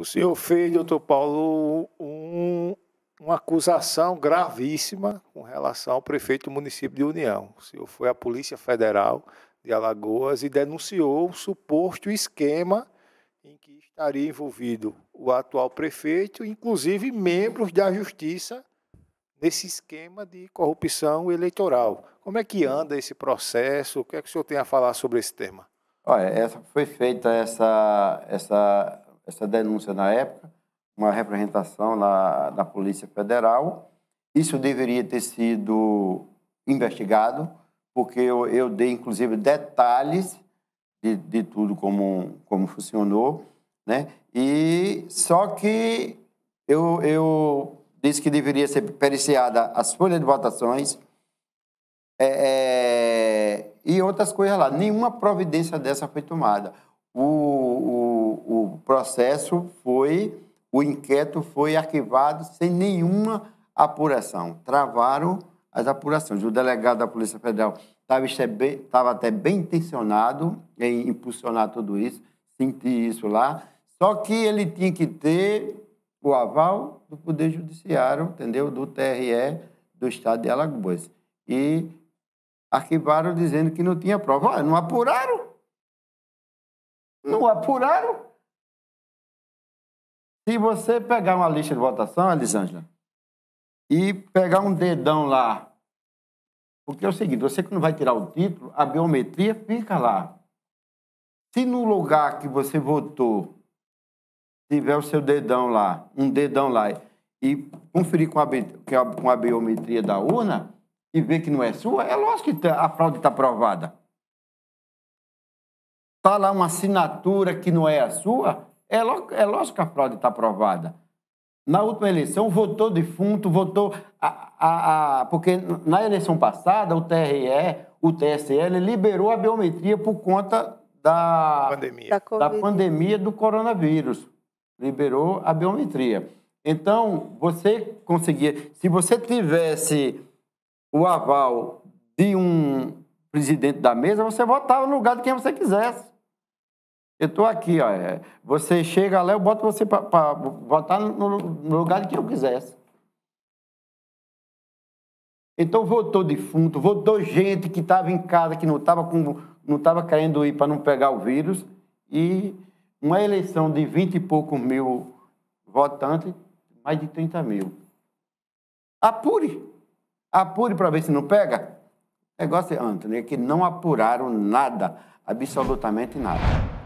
O senhor fez, doutor Paulo, um, uma acusação gravíssima com relação ao prefeito do município de União. O senhor foi à Polícia Federal de Alagoas e denunciou o suposto esquema em que estaria envolvido o atual prefeito, inclusive membros da Justiça, nesse esquema de corrupção eleitoral. Como é que anda esse processo? O que é que o senhor tem a falar sobre esse tema? Olha, essa, foi feita essa, essa essa denúncia na época, uma representação na, da Polícia Federal. Isso deveria ter sido investigado, porque eu, eu dei, inclusive, detalhes de, de tudo como, como funcionou. Né? E só que eu, eu disse que deveria ser periciada as folhas de votações é, é, e outras coisas lá. Nenhuma providência dessa foi tomada. O, o o, processo foi, o inquérito foi arquivado sem nenhuma apuração. Travaram as apurações. O delegado da Polícia Federal estava até bem intencionado em impulsionar tudo isso, sentir isso lá, só que ele tinha que ter o aval do Poder Judiciário, entendeu? Do TRE do Estado de Alagoas. E arquivaram dizendo que não tinha prova. Ah, não apuraram? Não apuraram? Se você pegar uma lista de votação, Elisângela, e pegar um dedão lá, porque é o seguinte, você que não vai tirar o título, a biometria fica lá. Se no lugar que você votou tiver o seu dedão lá, um dedão lá, e conferir com a, com a biometria da urna e ver que não é sua, é lógico que tá, a fraude está provada. Está lá uma assinatura que não é a sua, é, lógico, é lógico que a fraude está aprovada Na última eleição, votou defunto, votou. A, a, a, porque na eleição passada, o TRE, o TSL, liberou a biometria por conta da pandemia, da, da pandemia do coronavírus. Liberou a biometria. Então, você conseguia. Se você tivesse o aval de um presidente da mesa, você votava no lugar de quem você quisesse. Eu estou aqui, ó. É, você chega lá, eu boto você para votar no, no lugar que eu quisesse. Então votou defunto, votou gente que estava em casa, que não estava não estava querendo ir para não pegar o vírus. E uma eleição de vinte e poucos mil votantes, mais de 30 mil. Apure. Apure para ver se não pega. O negócio, é Antônio, é que não apuraram nada, absolutamente nada.